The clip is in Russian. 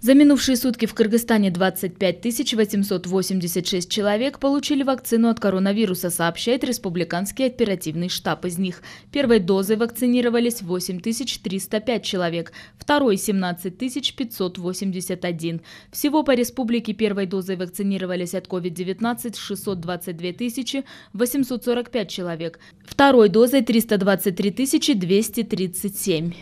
За минувшие сутки в Кыргызстане 25 886 человек получили вакцину от коронавируса, сообщает Республиканский оперативный штаб. Из них первой дозой вакцинировались 8 305 человек, второй – 17 581. Всего по республике первой дозой вакцинировались от COVID-19 622 845 человек, второй дозой – 323 237.